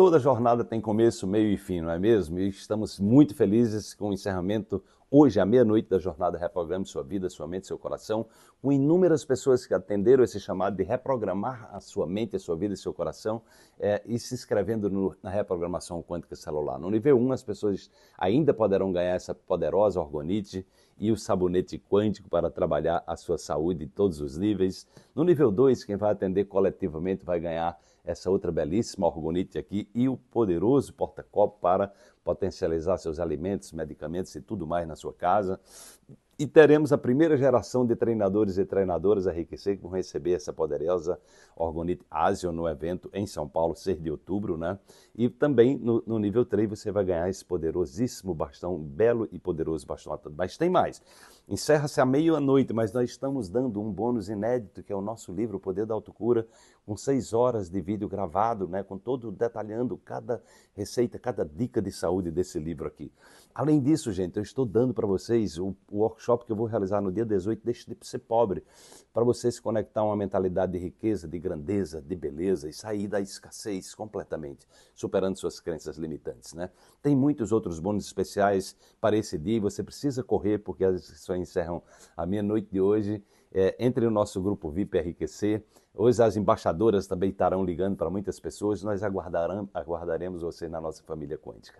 Toda jornada tem começo, meio e fim, não é mesmo? E estamos muito felizes com o encerramento hoje à meia-noite da jornada Reprograme Sua Vida, Sua Mente, Seu Coração, com inúmeras pessoas que atenderam esse chamado de reprogramar a sua mente, a sua vida e seu coração é, e se inscrevendo no, na reprogramação quântica celular. No nível 1, as pessoas ainda poderão ganhar essa poderosa organite e o sabonete quântico para trabalhar a sua saúde em todos os níveis. No nível 2, quem vai atender coletivamente vai ganhar essa outra belíssima orgonite aqui e o poderoso porta-copo para potencializar seus alimentos, medicamentos e tudo mais na sua casa e teremos a primeira geração de treinadores e treinadoras a enriquecer que vão receber essa poderosa Orgonite Ásia no evento em São Paulo, 6 de outubro, né? E também no, no, nível 3 você vai ganhar esse poderosíssimo bastão, belo e poderoso bastão. Mas tem mais. Encerra-se à meia-noite, mas nós estamos dando um bônus inédito, que é o nosso livro O Poder da Autocura, com seis horas de vídeo gravado, né? Com todo detalhando cada receita, cada dica de saúde desse livro aqui. Além disso, gente, eu estou dando para vocês o, o workshop workshop que eu vou realizar no dia 18, Deixe de Ser Pobre, para você se conectar a uma mentalidade de riqueza, de grandeza, de beleza e sair da escassez completamente, superando suas crenças limitantes. Né? Tem muitos outros bônus especiais para esse dia e você precisa correr porque as inscrições encerram a meia-noite de hoje. É, entre no nosso grupo VIP RQC. Hoje as embaixadoras também estarão ligando para muitas pessoas. Nós aguardaremos você na nossa família quântica.